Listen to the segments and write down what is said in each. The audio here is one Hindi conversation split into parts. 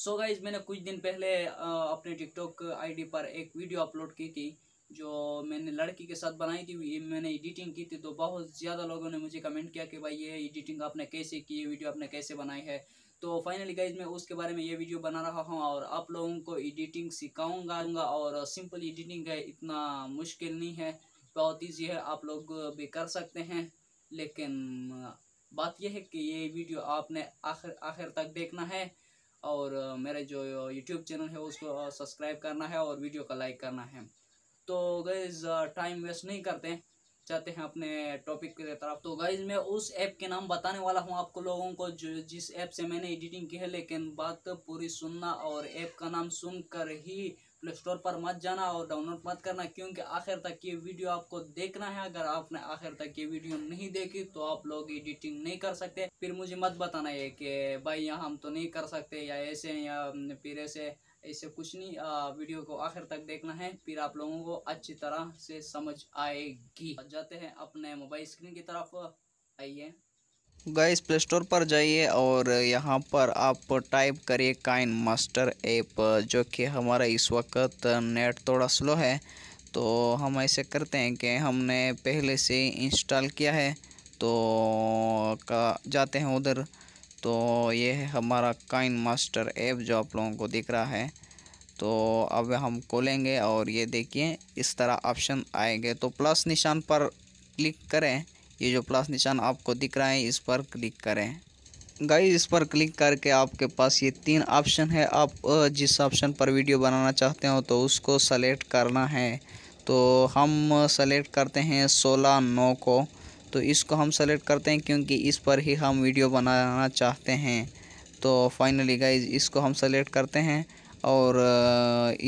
सो so गाइज मैंने कुछ दिन पहले अपने टिकटॉक आईडी पर एक वीडियो अपलोड की थी जो मैंने लड़की के साथ बनाई थी ये मैंने एडिटिंग की थी तो बहुत ज़्यादा लोगों ने मुझे कमेंट किया कि भाई ये एडिटिंग आपने कैसे की ये वीडियो आपने कैसे बनाई है तो फाइनली गाइज मैं उसके बारे में ये वीडियो बना रहा हूँ और आप लोगों को एडिटिंग सिखाऊंगा और सिंपल एडिटिंग है इतना मुश्किल नहीं है बहुत ईजी है आप लोग भी कर सकते हैं लेकिन बात यह है कि ये वीडियो आपने आखिर आखिर तक देखना है और मेरे जो यूट्यूब चैनल है उसको सब्सक्राइब करना है और वीडियो का लाइक करना है तो गैज़ टाइम वेस्ट नहीं करते चाहते हैं अपने टॉपिक की तरफ तो गाइज मैं उस ऐप के नाम बताने वाला हूँ आपको लोगों को जो जिस ऐप से मैंने एडिटिंग की है लेकिन बात पूरी सुनना और ऐप का नाम कर ही प्ले स्टोर पर मत जाना और डाउनलोड मत करना क्योंकि आखिर तक ये वीडियो आपको देखना है अगर आपने आखिर तक ये वीडियो नहीं देखी तो आप लोग एडिटिंग नहीं कर सकते फिर मुझे मत बताना ये कि भाई यहाँ हम तो नहीं कर सकते या ऐसे या फिर ऐसे ऐसे कुछ नहीं आ, वीडियो को आखिर तक देखना है फिर आप लोगों को अच्छी तरह से समझ आएगी जाते हैं अपने मोबाइल स्क्रीन की तरफ आइए गाइस प्ले स्टोर पर जाइए और यहाँ पर आप टाइप करिए काइन मास्टर ऐप जो कि हमारा इस वक्त नेट थोड़ा स्लो है तो हम ऐसे करते हैं कि हमने पहले से इंस्टॉल किया है तो का जाते हैं उधर तो ये है हमारा काइन मास्टर ऐप जो आप लोगों को दिख रहा है तो अब हम खोलेंगे और ये देखिए इस तरह ऑप्शन आएंगे तो प्लस निशान पर क्लिक करें ये जो प्लस निशान आपको दिख रहा है इस पर क्लिक करें गाइस इस पर क्लिक करके आपके पास ये तीन ऑप्शन है आप जिस ऑप्शन पर वीडियो बनाना चाहते हो तो उसको सेलेक्ट करना है तो हम सेलेक्ट करते हैं सोलह नौ को तो इसको हम सेलेक्ट करते हैं क्योंकि इस पर ही हम वीडियो बनाना चाहते हैं तो फाइनली गाइज इसको हम सेलेक्ट करते हैं और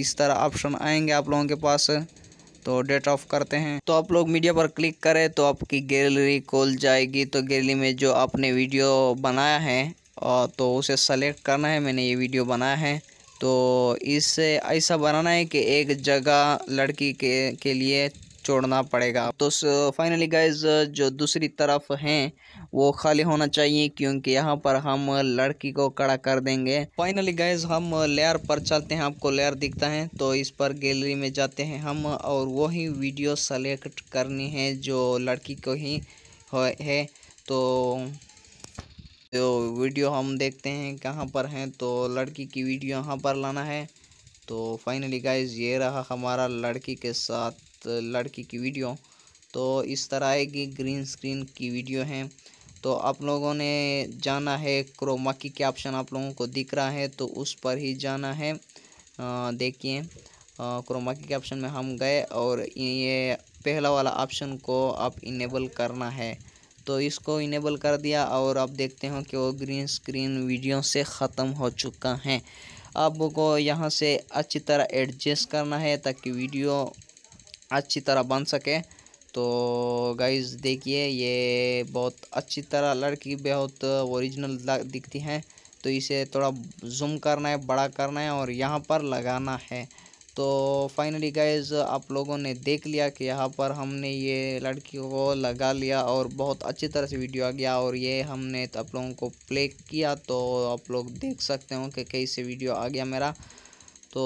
इस तरह ऑप्शन आएंगे आप लोगों के पास तो डेट ऑफ करते हैं तो आप लोग मीडिया पर क्लिक करें तो आपकी गैलरी खोल जाएगी तो गैलरी में जो आपने वीडियो बनाया है और तो उसे सेलेक्ट करना है मैंने ये वीडियो बनाया है तो इसे ऐसा बनाना है कि एक जगह लड़की के के लिए छोड़ना पड़ेगा तो फाइनली गाइज जो दूसरी तरफ हैं वो खाली होना चाहिए क्योंकि यहाँ पर हम लड़की को कड़ा कर देंगे फाइनली गाइज हम लेयर पर चलते हैं आपको लेयर दिखता है तो इस पर गैलरी में जाते हैं हम और वही वीडियो सेलेक्ट करनी है जो लड़की को ही है तो जो वीडियो हम देखते हैं कहाँ पर हैं तो लड़की की वीडियो यहाँ पर लाना है तो फाइनली गाइज ये रहा हमारा लड़की के साथ लड़की की वीडियो तो इस तरह की ग्रीन स्क्रीन की वीडियो है तो आप लोगों ने जाना है क्रोमा की क्या ऑप्शन आप लोगों को दिख रहा है तो उस पर ही जाना है देखिए क्रोमा की ऑप्शन में हम गए और ये पहला वाला ऑप्शन को आप इनेबल करना है तो इसको इनेबल कर दिया और आप देखते हो कि वो ग्रीन स्क्रीन वीडियो से ख़त्म हो चुका है आपको यहाँ से अच्छी तरह एडजस्ट करना है ताकि वीडियो अच्छी तरह बन सके तो गाइज़ देखिए ये बहुत अच्छी तरह लड़की बहुत ओरिजिनल दिखती हैं तो इसे थोड़ा जूम करना है बड़ा करना है और यहाँ पर लगाना है तो फाइनली गाइज आप लोगों ने देख लिया कि यहाँ पर हमने ये लड़की को लगा लिया और बहुत अच्छी तरह से वीडियो आ गया और ये हमने तो आप लोगों को प्ले किया तो आप लोग देख सकते हो कि कैसे वीडियो आ गया मेरा तो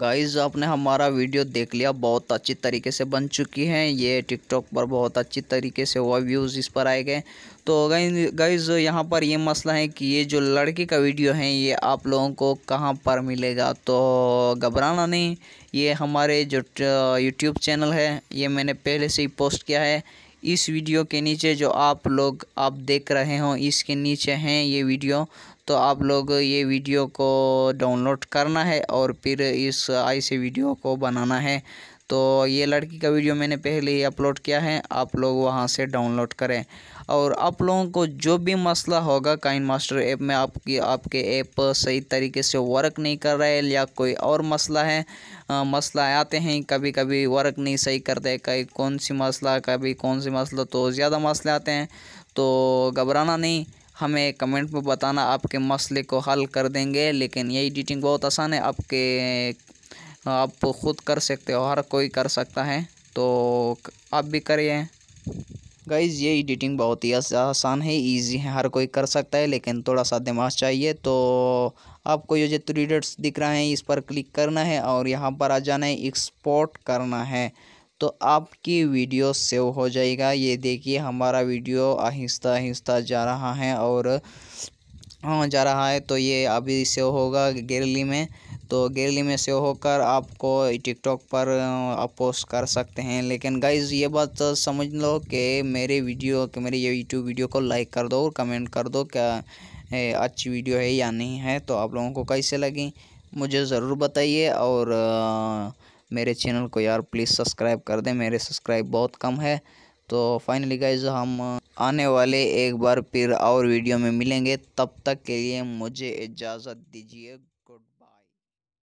गाइज आपने हमारा वीडियो देख लिया बहुत अच्छी तरीके से बन चुकी हैं ये टिकटॉक पर बहुत अच्छी तरीके से हुआ व्यूज़ इस पर आए गए तो गाइज यहाँ पर ये मसला है कि ये जो लड़की का वीडियो है ये आप लोगों को कहाँ पर मिलेगा तो घबराना नहीं ये हमारे जो यूट्यूब चैनल है ये मैंने पहले से ही पोस्ट किया है इस वीडियो के नीचे जो आप लोग आप देख रहे हो इसके नीचे हैं ये वीडियो तो आप लोग ये वीडियो को डाउनलोड करना है और फिर इस आई से वीडियो को बनाना है तो ये लड़की का वीडियो मैंने पहले ही अपलोड किया है आप लोग वहाँ से डाउनलोड करें और आप लोगों को जो भी मसला होगा काइन मास्टर ऐप में आपकी आपके ऐप सही तरीके से वर्क नहीं कर रहा है या कोई और मसला है आ, मसला आते हैं कभी कभी वर्क नहीं सही करते कहीं कौन सी मसला कभी कौन सी मसला तो ज़्यादा मसले आते हैं तो घबराना नहीं हमें कमेंट में बताना आपके मसले को हल कर देंगे लेकिन ये एडिटिंग बहुत आसान है आपके आप खुद कर सकते हो हर कोई कर सकता है तो आप भी करिए गाइज़ ये एडिटिंग बहुत ही आसान है इजी है हर कोई कर सकता है लेकिन थोड़ा सा दिमाग चाहिए तो आपको ये जो थ्री डेट्स दिख रहा है इस पर क्लिक करना है और यहाँ पर आ जाना है एक्सपोर्ट करना है तो आपकी वीडियो सेव हो जाएगा ये देखिए हमारा वीडियो आहिस्ता आहिस्ता जा रहा है और हाँ जा रहा है तो ये अभी सेव होगा गैलरी में तो गैलरी में सेव होकर आपको टिकटॉक पर आप पोस्ट कर सकते हैं लेकिन गाइज ये बात समझ लो कि मेरे वीडियो कि मेरे ये यूट्यूब वीडियो को लाइक कर दो और कमेंट कर दो क्या अच्छी वीडियो है या नहीं है तो आप लोगों को कैसे लगी मुझे ज़रूर बताइए और आ, मेरे चैनल को यार प्लीज़ सब्सक्राइब कर दें मेरे सब्सक्राइब बहुत कम है तो फाइनली गाइज हम आने वाले एक बार फिर और वीडियो में मिलेंगे तब तक के लिए मुझे इजाज़त दीजिए